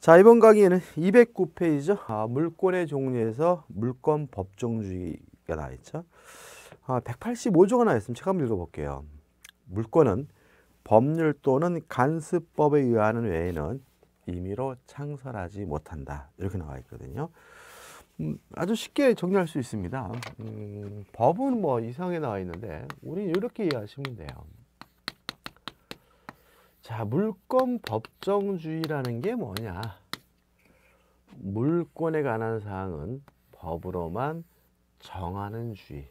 자 이번 강의에는 209페이지죠 아, 물권의 종류에서 물권 법정주의가 나와있죠 아, 185조가 나와있으면 책 한번 읽어볼게요 물권은 법률 또는 간습법에 의하 외에는 임의로 창설하지 못한다 이렇게 나와있거든요 음, 아주 쉽게 정리할 수 있습니다 음, 법은 뭐이상하 나와있는데 우리는 이렇게 이해하시면 돼요 자, 물권 법정주의라는 게 뭐냐? 물권에 관한 사항은 법으로만 정하는 주의,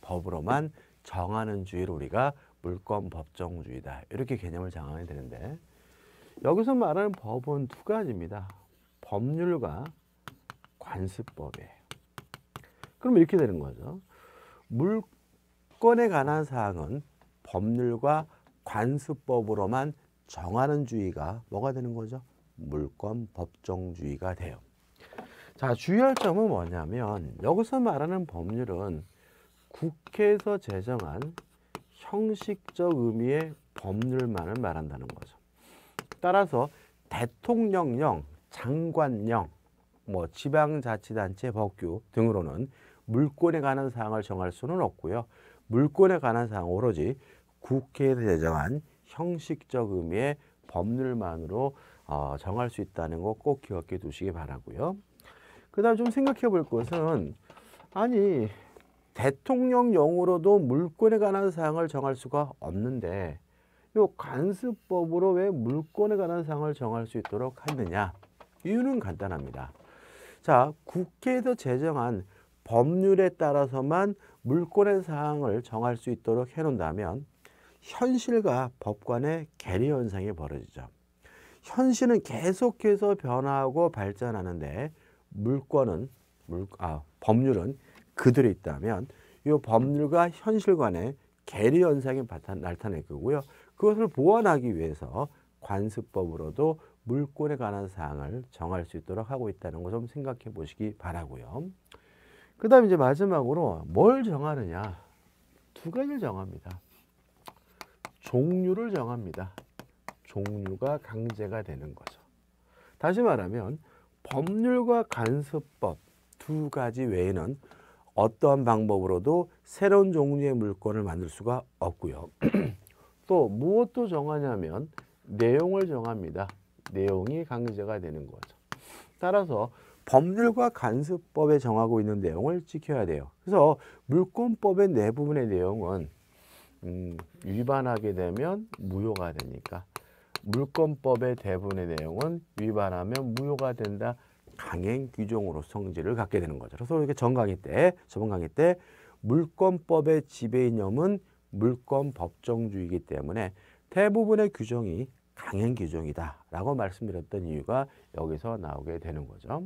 법으로만 정하는 주의를 우리가 물권 법정주의다. 이렇게 개념을 장하게 되는데 여기서 말하는 법은 두 가지입니다. 법률과 관습법이에요. 그럼 이렇게 되는 거죠. 물권에 관한 사항은 법률과 관습법. 관수법으로만 정하는 주의가 뭐가 되는 거죠? 물권 법정주의가 돼요. 자, 주의할 점은 뭐냐면 여기서 말하는 법률은 국회에서 제정한 형식적 의미의 법률만을 말한다는 거죠. 따라서 대통령령, 장관령, 뭐 지방자치단체 법규 등으로는 물권에 관한 사항을 정할 수는 없고요. 물권에 관한 사항 오로지 국회에서 제정한 형식적 의미의 법률만으로 어, 정할 수 있다는 거 꼭 기억해 두시기 바라고요. 그 다음 좀 생각해 볼 것은 아니 대통령령으로도 물권에 관한 사항을 정할 수가 없는데 요 간수법으로 왜 물권에 관한 사항을 정할 수 있도록 했느냐 이유는 간단합니다. 자 국회에서 제정한 법률에 따라서만 물권의 사항을 정할 수 있도록 해놓는다면 현실과 법관의 괴리 현상이 벌어지죠. 현실은 계속해서 변화하고 발전하는데 물권은 물, 아, 법률은 그대로 있다면 이 법률과 현실 간의 괴리 현상이 나타날 거고요. 그것을 보완하기 위해서 관습법으로도 물권에 관한 사항을 정할 수 있도록 하고 있다는 거 좀 생각해 보시기 바라고요. 그다음 이제 마지막으로 뭘 정하느냐 두 가지를 정합니다. 종류를 정합니다. 종류가 강제가 되는 거죠. 다시 말하면 법률과 간섭법 두 가지 외에는 어떠한 방법으로도 새로운 종류의 물건을 만들 수가 없고요. 또 무엇도 정하냐면 내용을 정합니다. 내용이 강제가 되는 거죠. 따라서 법률과 간섭법에 정하고 있는 내용을 지켜야 돼요. 그래서 물권법의 내부분의 내용은 음, 위반하게 되면 무효가 되니까 물권법의 대부분의 내용은 위반하면 무효가 된다. 강행 규정으로 성질을 갖게 되는 거죠. 그래서 이렇게 전 강의 때, 저번 강의 때 물권법의 지배이념은 물권 법정주의이기 때문에 대부분의 규정이 강행 규정이다라고 말씀드렸던 이유가 여기서 나오게 되는 거죠.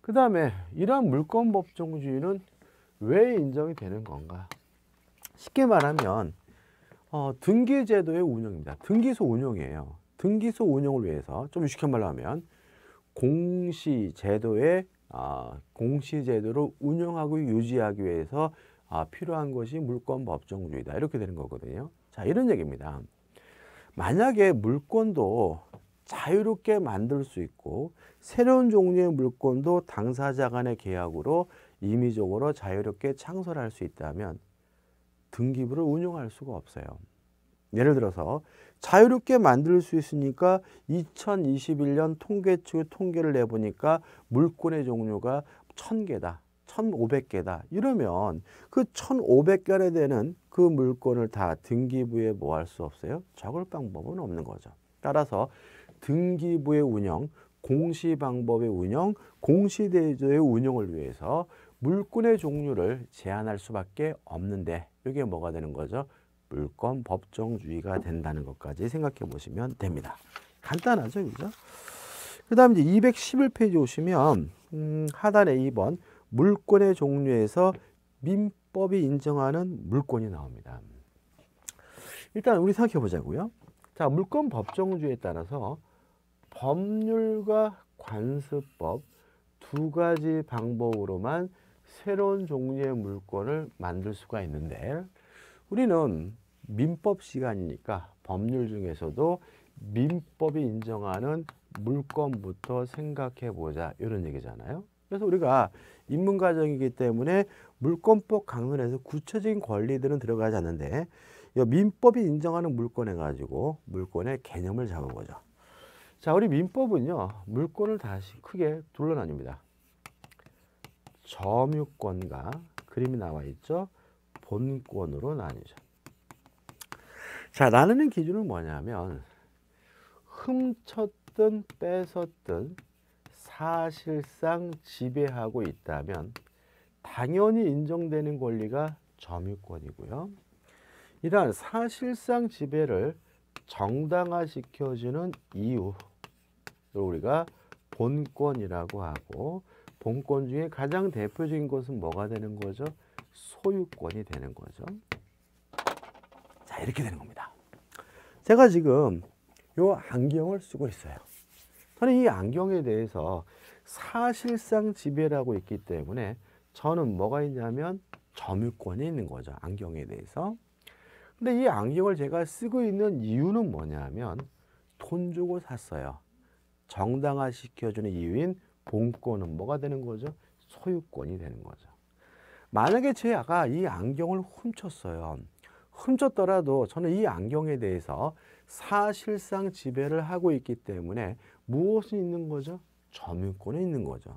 그 다음에 이러한 물권 법정주의는 왜 인정이 되는 건가? 쉽게 말하면 어, 등기제도의 운영입니다. 등기소 운영이에요. 등기소 운영을 위해서 좀 쉽게 말로 하면 공시제도의 어, 아, 공시제도를 운영하고 유지하기 위해서 어, 필요한 것이 물권법정주의다 이렇게 되는 거거든요. 자 이런 얘기입니다. 만약에 물권도 자유롭게 만들 수 있고 새로운 종류의 물권도 당사자 간의 계약으로 임의적으로 자유롭게 창설할 수 있다면 등기부를 운용할 수가 없어요. 예를 들어서 자유롭게 만들 수 있으니까 2021년 통계청의 통계를 내보니까 물권의 종류가 1000개다. 1,500개다. 이러면 그 1,500개에 되는 그 물건을 다 등기부에 모할수 뭐 없어요? 적을 방법은 없는 거죠. 따라서 등기부의 운영, 공시 방법의 운영, 공시 대조의 운영을 위해서 물건의 종류를 제한할 수밖에 없는데 이게 뭐가 되는 거죠? 물권 법정주의가 된다는 것까지 생각해 보시면 됩니다. 간단하죠, 그죠? 그 다음 이제 211페이지 오시면, 음, 하단에 2번, 물권의 종류에서 민법이 인정하는 물권이 나옵니다. 일단 우리 생각해 보자고요. 자, 물권 법정주의에 따라서 법률과 관습법 두 가지 방법으로만 새로운 종류의 물건을 만들 수가 있는데 우리는 민법 시간이니까 법률 중에서도 민법이 인정하는 물건부터 생각해 보자 이런 얘기잖아요. 그래서 우리가 인문과정이기 때문에 물권법 강론에서 구체적인 권리들은 들어가지 않는데 민법이 인정하는 물건해 가지고 물권의 개념을 잡아보죠. 자, 우리 민법은요. 물건을 다시 크게 둘러 나뉩니다. 점유권과 그림이 나와 있죠. 본권으로 나뉘죠. 자, 나누는 기준은 뭐냐면 훔쳤든 뺏었든 사실상 지배하고 있다면 당연히 인정되는 권리가 점유권이고요. 이러한 사실상 지배를 정당화시켜주는 이유를 우리가 본권이라고 하고 공권 중에 가장 대표적인 것은 뭐가 되는 거죠? 소유권이 되는 거죠. 자, 이렇게 되는 겁니다. 제가 지금 요 안경을 쓰고 있어요. 저는 이 안경에 대해서 사실상 지배라고 있기 때문에 저는 뭐가 있냐면 점유권이 있는 거죠. 안경에 대해서. 근데 이 안경을 제가 쓰고 있는 이유는 뭐냐면 돈 주고 샀어요. 정당화시켜주는 이유인 봉권은 뭐가 되는 거죠? 소유권이 되는 거죠. 만약에 제가 이 안경을 훔쳤어요. 훔쳤더라도 저는 이 안경에 대해서 사실상 지배를 하고 있기 때문에 무엇이 있는 거죠? 점유권이 있는 거죠.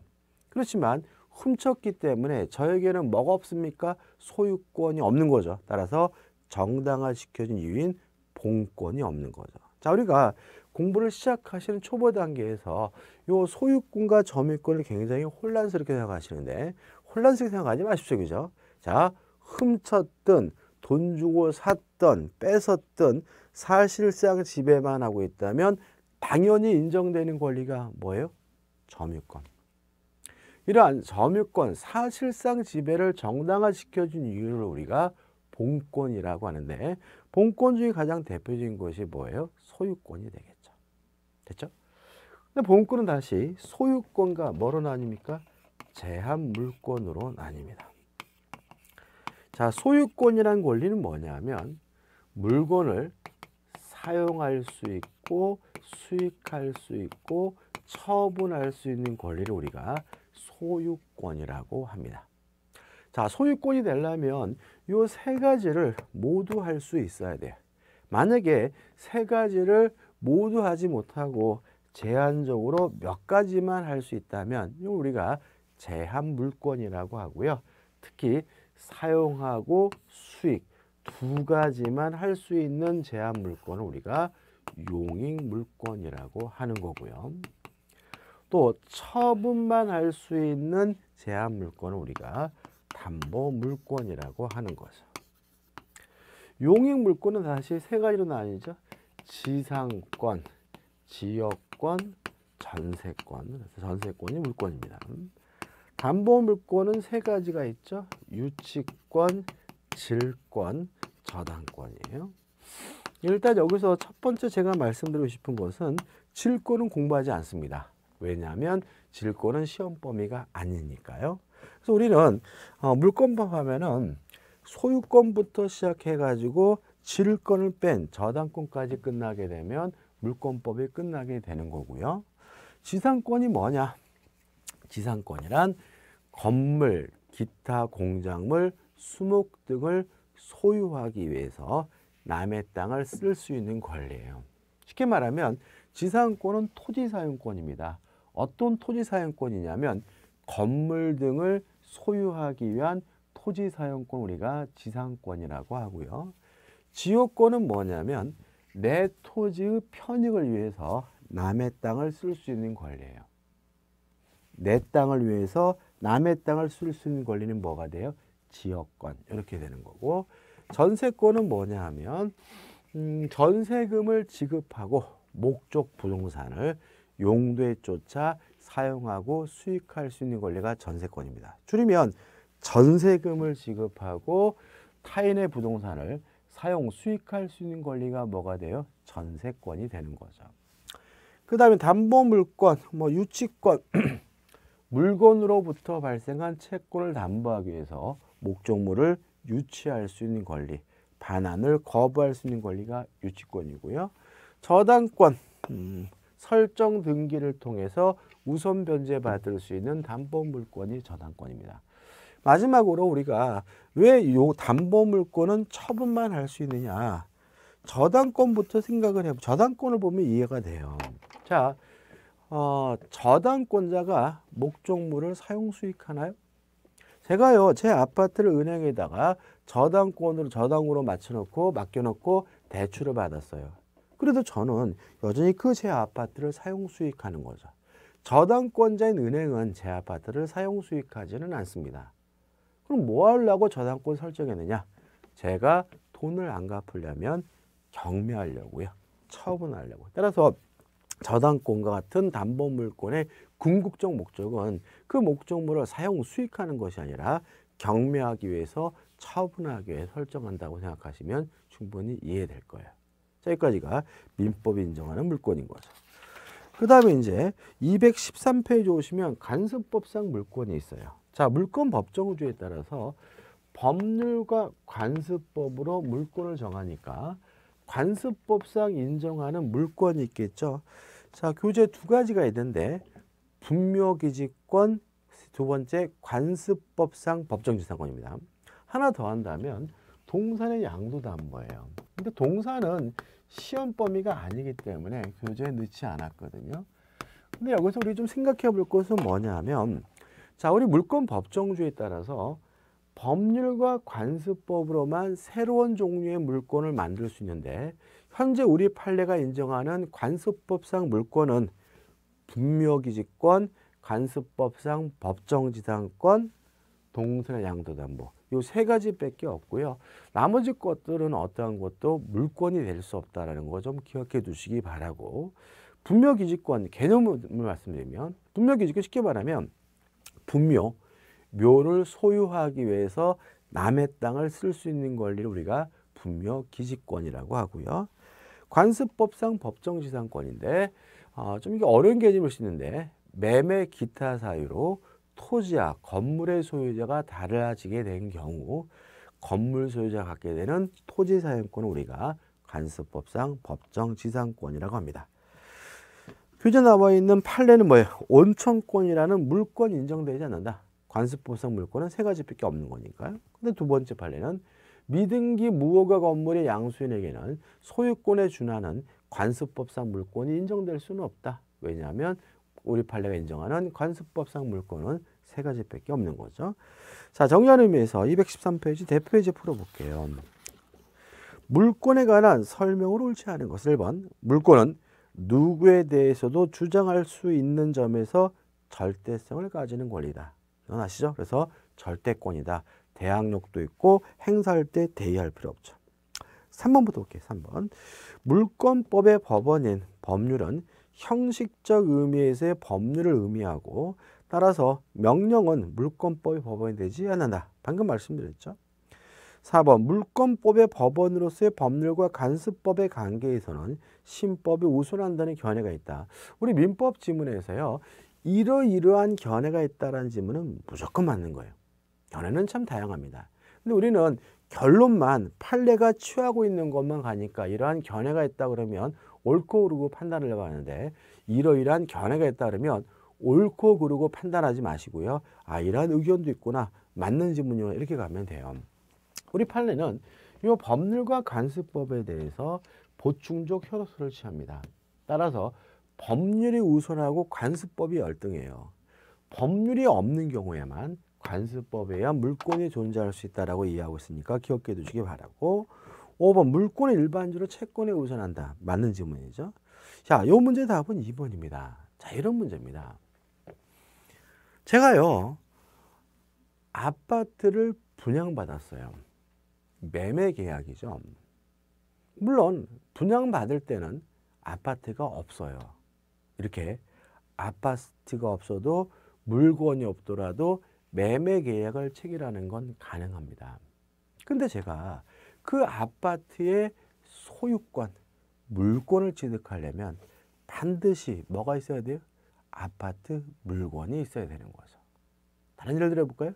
그렇지만 훔쳤기 때문에 저에게는 뭐가 없습니까? 소유권이 없는 거죠. 따라서 정당화시켜진 이유인 본권이 없는 거죠. 자, 우리가 공부를 시작하시는 초보 단계에서 요 소유권과 점유권을 굉장히 혼란스럽게 생각하시는데 혼란스럽게 생각하지 마십시오. 그죠? 자, 훔쳤던 돈 주고 샀던 뺏었던 사실상 지배만 하고 있다면 당연히 인정되는 권리가 뭐예요? 점유권. 이러한 점유권, 사실상 지배를 정당화시켜준 이유를 우리가 본권이라고 하는데 본권 중에 가장 대표적인 것이 뭐예요? 소유권이 되겠죠. 됐죠? 근데 보권은 다시 소유권과 뭐로 나뉩니까? 제한 물권으로 나뉩니다. 자, 소유권이란 권리는 뭐냐면 물건을 사용할 수 있고 수익할 수 있고 처분할 수 있는 권리를 우리가 소유권이라고 합니다. 자, 소유권이 되려면 이 세 가지를 모두 할 수 있어야 돼요. 만약에 세 가지를 모두 하지 못하고 제한적으로 몇 가지만 할 수 있다면 이걸 우리가 제한 물권이라고 하고요. 특히 사용하고 수익 두 가지만 할 수 있는 제한 물권을 우리가 용익 물권이라고 하는 거고요. 또 처분만 할 수 있는 제한 물권을 우리가 담보 물권이라고 하는 거죠. 용익 물권은 사실 세 가지로 나뉘죠. 지상권, 지역 물권, 전세권. 전세권이 물권입니다. 담보 물권은 세 가지가 있죠. 유치권, 질권, 저당권이에요. 일단 여기서 첫 번째 제가 말씀드리고 싶은 것은 질권은 공부하지 않습니다. 왜냐하면 질권은 시험 범위가 아니니까요. 그래서 우리는 어, 물권법 하면은 소유권부터 시작해가지고 질권을 뺀 저당권까지 끝나게 되면 물권법이 끝나게 되는 거고요. 지상권이 뭐냐? 지상권이란 건물, 기타 공작물, 수목 등을 소유하기 위해서 남의 땅을 쓸 수 있는 권리예요. 쉽게 말하면 지상권은 토지 사용권입니다. 어떤 토지 사용권이냐면 건물 등을 소유하기 위한 토지 사용권 우리가 지상권이라고 하고요. 지역권은 뭐냐면 내 토지의 편익을 위해서 남의 땅을 쓸 수 있는 권리예요. 내 땅을 위해서 남의 땅을 쓸 수 있는 권리는 뭐가 돼요? 지역권 이렇게 되는 거고 전세권은 뭐냐 하면 음, 전세금을 지급하고 목적 부동산을 용도에 쫓아 사용하고 수익할 수 있는 권리가 전세권입니다. 줄이면 전세금을 지급하고 타인의 부동산을 사용 수익할 수 있는 권리가 뭐가 돼요? 전세권이 되는 거죠. 그 다음에 담보물권, 뭐 유치권, 물건으로부터 발생한 채권을 담보하기 위해서 목적물을 유치할 수 있는 권리, 반환을 거부할 수 있는 권리가 유치권이고요. 저당권, 음, 설정 등기를 통해서 우선 변제받을 수 있는 담보물권이 저당권입니다. 마지막으로 우리가 왜 요 담보물권은 처분만 할 수 있느냐. 저당권부터 생각을 해보면 저당권을 보면 이해가 돼요. 자, 어, 저당권자가 목적물을 사용 수익하나요? 제가요 제 아파트를 은행에다가 저당권으로 저당으로 맞춰놓고 맡겨놓고 대출을 받았어요. 그래도 저는 여전히 그 제 아파트를 사용 수익하는 거죠. 저당권자인 은행은 제 아파트를 사용 수익하지는 않습니다. 그럼 뭐 하려고 저당권 설정했느냐? 제가 돈을 안 갚으려면 경매하려고요. 처분하려고. 따라서 저당권과 같은 담보물권의 궁극적 목적은 그 목적물을 사용 수익하는 것이 아니라 경매하기 위해서 처분하기 위해 설정한다고 생각하시면 충분히 이해될 거예요. 자, 여기까지가 민법 인정하는 물권인 거죠. 그 다음에 이제 213페이지 오시면 간섭법상 물권이 있어요. 자, 물권 법정주의에 따라서 법률과 관습법으로 물권을 정하니까 관습법상 인정하는 물권이 있겠죠. 자, 교재 두 가지가 있는데 분묘기지권 두 번째 관습법상 법정지상권입니다. 하나 더 한다면 동산의 양도담보예요. 근데 동산은 시험 범위가 아니기 때문에 교재에 넣지 않았거든요. 근데 여기서 우리 좀 생각해 볼 것은 뭐냐면 자, 우리 물권 법정주에 따라서 법률과 관습법으로만 새로운 종류의 물권을 만들 수 있는데 현재 우리 판례가 인정하는 관습법상 물권은 분묘기지권, 관습법상 법정지상권, 동선의 양도담보 이 세 가지밖에 없고요. 나머지 것들은 어떠한 것도 물권이 될 수 없다라는 거 좀 기억해 두시기 바라고 분묘기지권 개념을 말씀드리면 분묘기지권 쉽게 말하면 분묘, 묘를 소유하기 위해서 남의 땅을 쓸 수 있는 권리를 우리가 분묘 기지권이라고 하고요. 관습법상 법정지상권인데 어, 좀 이게 어려운 개념일 수는데 매매 기타 사유로 토지와 건물의 소유자가 달라지게 된 경우 건물 소유자가 갖게 되는 토지 사용권을 우리가 관습법상 법정지상권이라고 합니다. 표제 나와 있는 판례는 뭐예요? 온천권이라는 물권 인정되지 않는다. 관습보상 물권은 세 가지밖에 없는 거니까요. 근데 두 번째 판례는 미등기 무허가 건물의 양수인에게는 소유권에 준하는 관습법상 물권이 인정될 수는 없다. 왜냐하면 우리 판례가 인정하는 관습법상 물권은 세 가지밖에 없는 거죠. 자, 정리하는 의미에서 213페이지 대표이제 풀어볼게요. 물권에 관한 설명으로 옳지 않은 것을 1번 물권은 누구에 대해서도 주장할 수 있는 점에서 절대성을 가지는 권리다. 이건 아시죠? 그래서 절대권이다. 대항력도 있고 행사할 때 대의할 필요 없죠. 3번부터 볼게요. 3번. 물권법의 법원인 법률은 형식적 의미에서의 법률을 의미하고 따라서 명령은 물권법의 법원이 되지 않는다. 방금 말씀드렸죠. 4번 물권법의 법원으로서의 법률과 간수법의 관계에서는 신법이 우선한다는 견해가 있다. 우리 민법 지문에서요. 이러이러한 견해가 있다라는 지문은 무조건 맞는 거예요. 견해는 참 다양합니다. 근데 우리는 결론만 판례가 취하고 있는 것만 가니까 이러한 견해가 있다 그러면 옳고 그르고 판단을 해봤는데 이러이러한 견해가 있다 그러면 옳고 그르고 판단하지 마시고요. 아 이러한 의견도 있구나. 맞는 지문이요 이렇게 가면 돼요. 우리 판례는 이 법률과 관습법에 대해서 보충적 효로서를 취합니다. 따라서 법률이 우선하고 관습법이 열등해요. 법률이 없는 경우에만 관습법에야 물권이 존재할 수있다라 이해하고 있으니까 기억해 두시기 바라고 5번 물권이 일반적으로 채권에 우선한다. 맞는 질문이죠. 자, 요 문제 답은 2번입니다. 자, 이런 문제입니다. 제가요. 아파트를 분양받았어요. 매매 계약이죠. 물론 분양받을 때는 아파트가 없어요. 이렇게 아파트가 없어도 물건이 없더라도 매매 계약을 체결하는 건 가능합니다. 근데 제가 그 아파트의 소유권, 물권을 취득하려면 반드시 뭐가 있어야 돼요? 아파트 물건이 있어야 되는 거죠. 다른 예를 들어볼까요?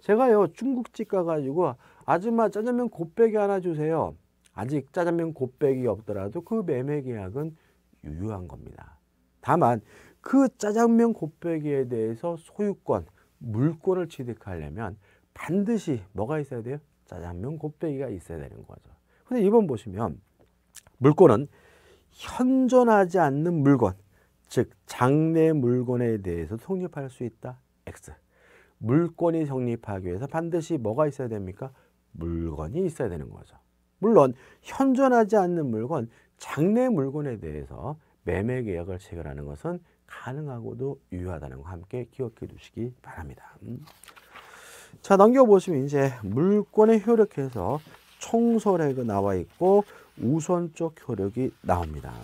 제가요 중국집 가가지고 아줌마 짜장면 곱빼기 하나 주세요. 아직 짜장면 곱빼기 없더라도 그 매매 계약은 유효한 겁니다. 다만 그 짜장면 곱빼기에 대해서 소유권, 물권을 취득하려면 반드시 뭐가 있어야 돼요? 짜장면 곱빼기가 있어야 되는 거죠. 근데 이번 보시면 물권은 현존하지 않는 물건, 즉 장래 물건에 대해서 성립할 수 있다. X. 물권이 성립하기 위해서 반드시 뭐가 있어야 됩니까? 물건이 있어야 되는 거죠. 물론 현존하지 않는 물건, 장래 물건에 대해서 매매 계약을 체결하는 것은 가능하고도 유효하다는 거 함께 기억해 두시기 바랍니다. 자 넘겨보시면 이제 물권의 효력해서 총소례가 나와 있고 우선적 효력이 나옵니다.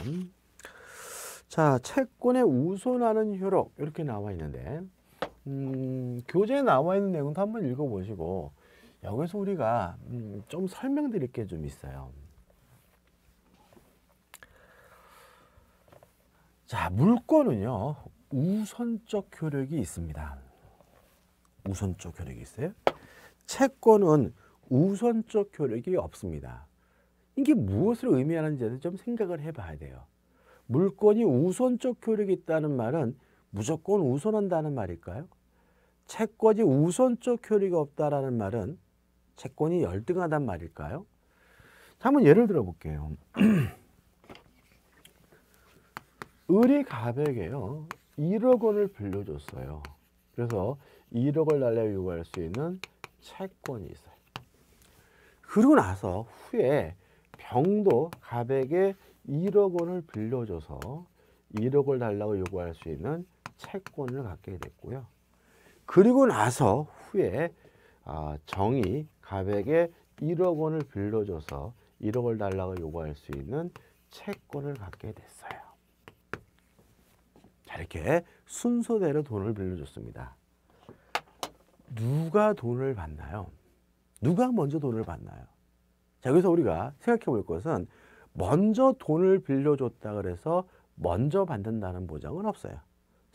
자 채권의 우선하는 효력 이렇게 나와 있는데 음, 교재에 나와 있는 내용도 한번 읽어보시고 여기서 우리가 음, 좀 설명드릴 게 좀 있어요. 자, 물권은요. 우선적 효력이 있습니다. 우선적 효력이 있어요. 채권은 우선적 효력이 없습니다. 이게 무엇을 의미하는지좀 생각을 해봐야 돼요. 물권이 우선적 효력이 있다는 말은 무조건 우선한다는 말일까요? 채권이 우선적 효력이 없다라는 말은 채권이 열등하단 말일까요? 한번 예를 들어 볼게요. 의리가백에요. 1억 원을 빌려줬어요. 그래서 1억을 달래 요구할 수 있는 채권이 있어요. 그러고 나서 후에 병도 가백에 1억 원을 빌려줘서 1억을 달라고 요구할 수 있는 채권을 갖게 됐고요. 그리고 나서 후에 아, 정이 갑에게 1억 원을 빌려줘서 1억을 달라고 요구할 수 있는 채권을 갖게 됐어요. 자, 이렇게 순서대로 돈을 빌려줬습니다. 누가 돈을 받나요? 누가 먼저 돈을 받나요? 자, 여기서 우리가 생각해 볼 것은 먼저 돈을 빌려줬다 그래서 먼저 받는다는 보장은 없어요.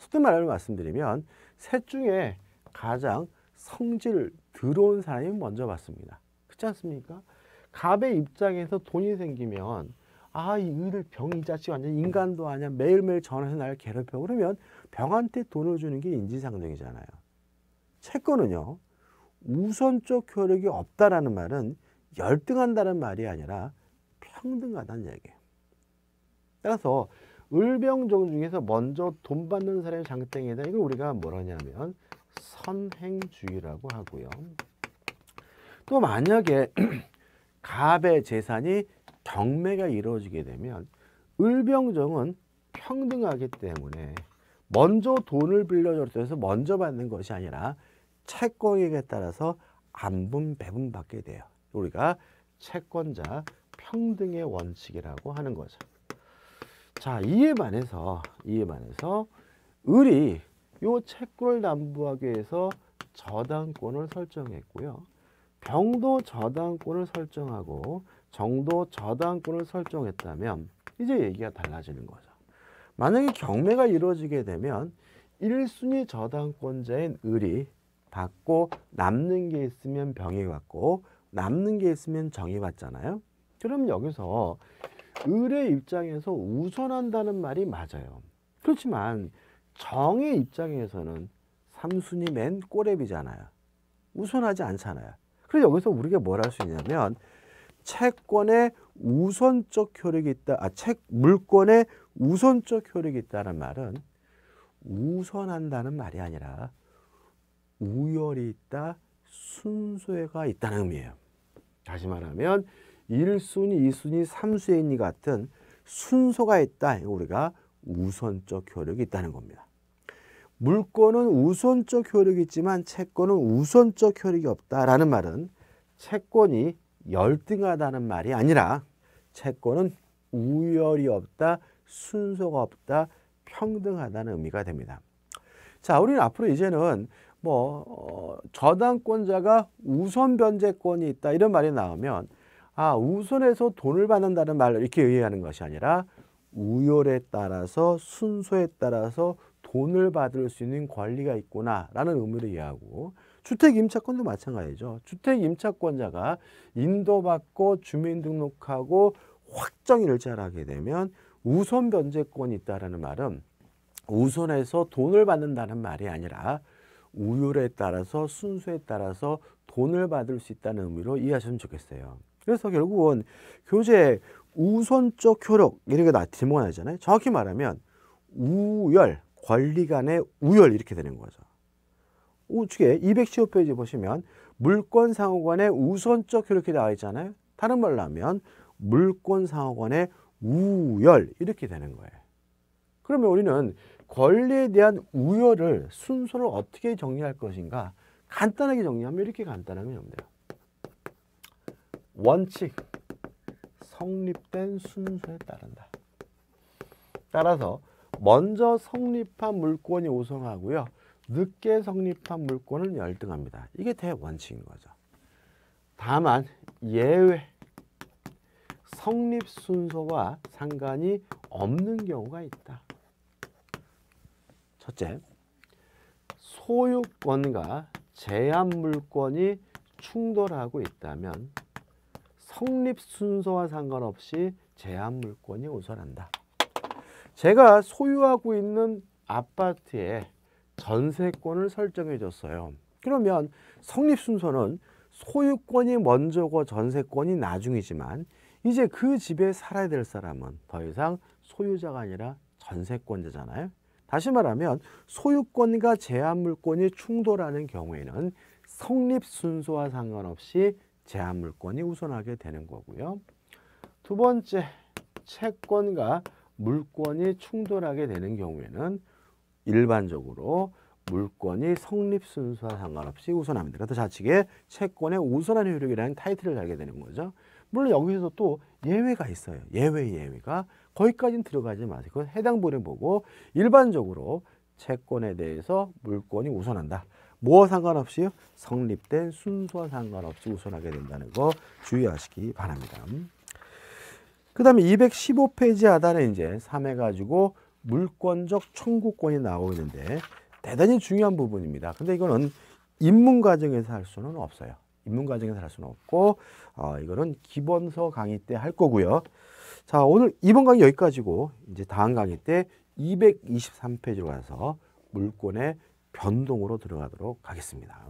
속된 말로 말씀드리면 셋 중에 가장 성질 들어온 사람이 먼저 봤습니다 그렇지 않습니까? 갑의 입장에서 돈이 생기면 아, 이 의를 병이 자식 완전 인간도 아니야. 매일매일 전화해서 날 괴롭혀. 그러면 병한테 돈을 주는 게 인지상정이잖아요. 채권은요. 우선적 효력이 없다라는 말은 열등한다는 말이 아니라 평등하다는 얘기예요. 따라서 을병정 중에서 먼저 돈 받는 사람의 장땡이다. 이걸 우리가 뭐라냐면 선행주의라고 하고요. 또 만약에 갑의 재산이 경매가 이루어지게 되면 을병정은 평등하기 때문에 먼저 돈을 빌려줬다 해서 먼저 받는 것이 아니라 채권액에 따라서 안분 배분받게 돼요. 우리가 채권자 평등의 원칙이라고 하는 거죠. 자, 이에 반해서 이에 반해서 을이 요 채권을 담보하기 위해서 저당권을 설정했고요. 병도 저당권을 설정하고 정도 저당권을 설정했다면 이제 얘기가 달라지는 거죠. 만약에 경매가 이루어지게 되면 1순위 저당권자인 을이 받고 남는 게 있으면 병이 받고 남는 게 있으면 정이 받잖아요. 그럼 여기서 을의 입장에서 우선한다는 말이 맞아요. 그렇지만 정의 입장에서는 삼순이 맨 꼬랩이잖아요. 우선하지 않잖아요. 그래서 여기서 우리가 뭘 할 수 있냐면 채권의 우선적 효력이 있다. 아, 채 물권의 우선적 효력이 있다는 말은 우선한다는 말이 아니라 우열이 있다, 순수가 있다는 의미예요. 다시 말하면 1순위2순위삼수인이 같은 순서가 있다. 우리가 우선적 효력이 있다는 겁니다. 물권은 우선적 효력이 있지만 채권은 우선적 효력이 없다라는 말은 채권이 열등하다는 말이 아니라 채권은 우열이 없다, 순서가 없다, 평등하다는 의미가 됩니다. 자, 우리는 앞으로 이제는 뭐 어, 저당권자가 우선 변제권이 있다 이런 말이 나오면 아 우선해서 돈을 받는다는 말을 이렇게 의해하는 것이 아니라 우열에 따라서 순서에 따라서 돈을 받을 수 있는 권리가 있구나라는 의미를 이해하고 주택 임차권도 마찬가지죠. 주택 임차권자가 인도받고 주민등록하고 확정 일자를 하게 되면 우선 변제권이 있다라는 말은 우선해서 돈을 받는다는 말이 아니라 우열에 따라서 순서에 따라서 돈을 받을 수 있다는 의미로 이해하시면 좋겠어요. 그래서 결국은 교재 우선적 효력 이런 게나 질문 하잖아요 정확히 말하면 우열 권리 간의 우열 이렇게 되는 거죠. 우측에 215페이지 보시면 물권 상호간의 우선적 효력이 나와 있잖아요. 다른 말로 하면 물권 상호간의 우열 이렇게 되는 거예요. 그러면 우리는 권리에 대한 우열을 순서를 어떻게 정리할 것인가 간단하게 정리하면 이렇게 간단하면 됩니다 원칙 성립된 순서에 따른다. 따라서 먼저 성립한 물권이 우성하고요. 늦게 성립한 물권은 열등합니다. 이게 대원칙인 거죠. 다만 예외 성립 순서와 상관이 없는 경우가 있다. 첫째, 소유권과 제한물권이 충돌하고 있다면 성립 순서와 상관없이 제한 물권이 우선한다. 제가 소유하고 있는 아파트에 전세권을 설정해 줬어요. 그러면 성립 순서는 소유권이 먼저고 전세권이 나중이지만 이제 그 집에 살아야 될 사람은 더 이상 소유자가 아니라 전세권자잖아요. 다시 말하면 소유권과 제한물권이 충돌하는 경우에는 성립 순서와 상관없이 제한물권이 우선하게 되는 거고요. 두 번째, 채권과 물권이 충돌하게 되는 경우에는 일반적으로 물권이 성립 순서와 상관없이 우선합니다. 그래서 좌측에 채권의 우선한 효력이라는 타이틀을 달게 되는 거죠. 물론 여기서 또 예외가 있어요. 예외 예외가 거기까지는 들어가지 마세요. 그 해당 분을 보고 일반적으로 채권에 대해서 물권이 우선한다. 뭐와 상관없이 성립된 순서와 상관없이 우선하게 된다는 거 주의하시기 바랍니다. 그 다음에 215페이지 하단에 이제 3해 가지고 물권적 청구권이 나오고 있는데 대단히 중요한 부분입니다. 근데 이거는 입문 과정에서 할 수는 없어요. 입문 과정에서 할 수는 없고 어, 이거는 기본서 강의 때 할 거고요. 자 오늘 이번 강의 여기까지고 이제 다음 강의 때 223페이지로 가서 물권의 변동으로 들어가도록 하겠습니다.